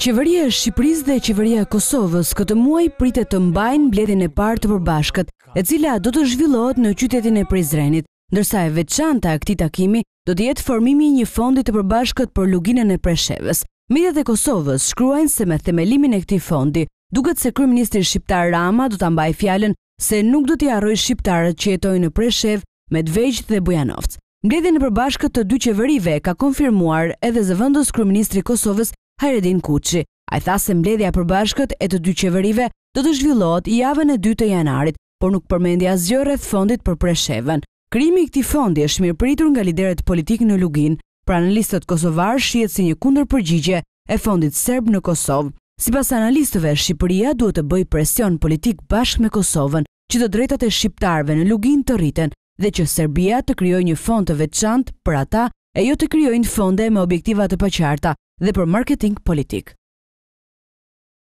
Qeveria e Shqipëris dhe Qeveria e Kosovës këtë muaj pritet të mbajnë bledin e partë të përbashkët, e cila do të zhvillohet në qytetin e Prizrenit, ndërsa e veçanta e këti takimi do të jetë formimi një fondit të përbashkët për luginën e Preshevës. Midet e Kosovës shkruajnë se me themelimin e këti fondi, duket se Kryministri Shqiptar Rama do të mbaj fjallën se nuk do të jaroj Shqiptarët që jetoj në Preshev, dvejqët dhe Bujanovc. Mbledhjen e përbashkët të dy qeverive ka konfirmuar edhe zëvendës kryeministri i Kosovës hajredin Kuqi. A i tha se mbledhja përbashkët e të dy qeverive do të zhvillohet javën e 2 të janarit, por nuk përmendi asgjë rreth fondit për Preshevën. Krimi i këtij fondi është mirëpritur nga liderët politik në Lugin, pra analistët kosovar shihet si një kundërpërgjigje e fondit serb në Kosovë. Sipas analistëve, Shqipëria duhet të bëjë presion politik bashkë me Kosovën që të drejtat e shqiptarëve në Lugin të rriten dhe që Serbia të krijojë një fond të veçantë për ata e jo të krijojnë fonde me objektiva të paqarta Dhe për marketing politik